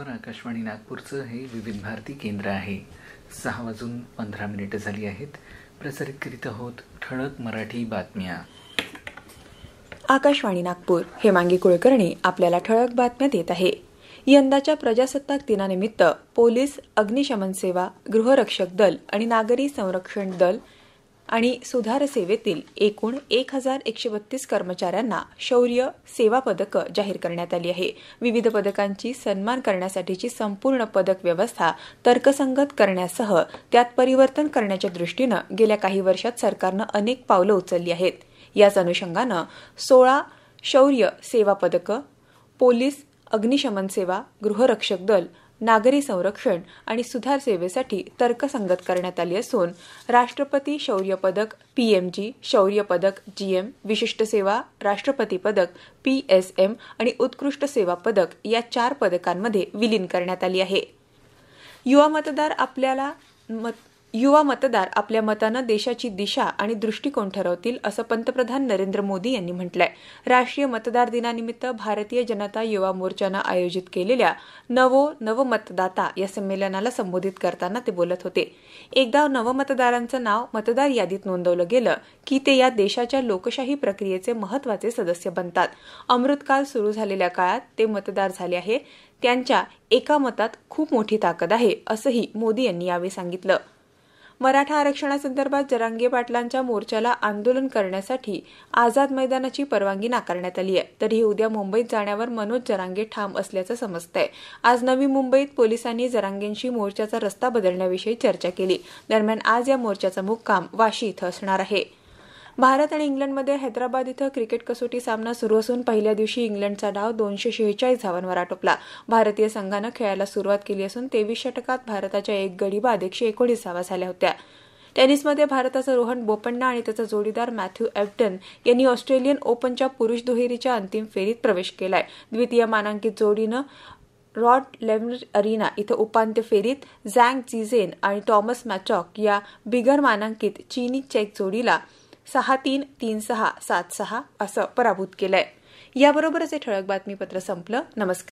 आकाशवाणी नागपूरचं हे विविध भारती केंद्र आहे सहा वाजून पंधरा मिनिटं झाली आहेत प्रसारित करीत आहोत ठळक मराठी बातम्या आकाशवाणी नागपूर हे हेमांगी कुळकर्णी आपल्याला ठळक बातम्या देत आहे यंदाच्या प्रजासत्ताक दिनानिमित्त पोलीस अग्निशमन सेवा गृहरक्षक दल आणि नागरी संरक्षण दल आणि सुधार सेवेतील एकूण एक हजार एकशे बत्तीस कर्मचाऱ्यांना शौर्य सेवा पदकं जाहीर करण्यात आली आहे विविध पदकांची सन्मान करण्यासाठीची संपूर्ण पदक व्यवस्था तर्कसंगत करण्यासह त्यात परिवर्तन करण्याच्या दृष्टीनं गेल्या काही वर्षात सरकारनं अनेक पावलं उचलली आहेत याच अनुषंगानं सोळा शौर्य सेवा पदकं पोलीस अग्निशमन सेवा गृहरक्षक दल नागरी संरक्षण आणि सुधार सेवेसाठी तर्कसंगत करण्यात आली असून राष्ट्रपती शौर्य पदक पीएमजी शौर्य पदक जीएम विशिष्ट सेवा राष्ट्रपती पदक पीएसएम आणि उत्कृष्ट सेवा पदक या चार पदकांमध्ये विलीन करण्यात आली आहे युवा मतदार आपल्याला मत युवा मतदार आपल्या मतानं देशाची दिशा आणि दृष्टिकोन ठरवतील असं पंतप्रधान नरेंद्र मोदी यांनी म्हटलंय राष्ट्रीय मतदार दिनानिमित्त भारतीय जनता युवा मोर्चानं आयोजित केलेल्या नवो नवमतदाता या संमेलनाला संबोधित करताना ते बोलत होते एकदा नवमतदारांचं नाव मतदार यादीत नोंदवलं गेलं की ते या देशाच्या लोकशाही प्रक्रियेचे महत्वाचे सदस्य बनतात अमृतकाल सुरू झालेल्या काळात ते मतदार झाले आहे त्यांच्या एका मतात खूप मोठी ताकद आहे असंही मोदी यांनी यावेळी सांगितलं मराठा आरक्षणासंदर्भात जरांगे पाटलांच्या मोर्चाला आंदोलन करण्यासाठी आझाद मैदानाची परवानगी नाकारण्यात आली आहे तरीही उद्या मुंबईत जाण्यावर मनोज जरांगे ठाम असल्याचं समजतंय आज नवी मुंबईत पोलिसांनी जरांगेंशी मोर्चाचा रस्ता बदलण्याविषयी चर्चा केली दरम्यान आज या मोर्चाचा मुक्काम वाशी इथं असणार आहे भारत आणि इंग्लंडमध्ये हैदराबाद इथं क्रिकेट कसोटी सामना सुरू असून पहिल्या दिवशी इंग्लंडचा डाव दोनशे शेहेचाळीस धावांवर आटोपला भारतीय संघानं खेळायला सुरुवात केली असून तेवीस षटकात भारताच्या एक गडीबाद एकशे एकोणीस धावा झाल्या होत्या टेनिसमध्ये भारताचा रोहन बोपण्णा आणि त्याचा जोडीदार मॅथ्यू एप्टन यांनी ऑस्ट्रेलियन ओपनच्या पुरुष दुहेरीच्या अंतिम फेरीत प्रवेश केलाय द्वितीय मानांकित जोडीनं रॉड लेमर अरिना इथं उपांत्य फेरीत झँग झिझेन आणि थॉमस मॅचॉक या बिगर मानांकित चीनी चेक जोडीला सहा तीन तीन सहा सात सहा असं पराभूत केलंय याबरोबरच हे ठळक बातमीपत्र संपलं नमस्कार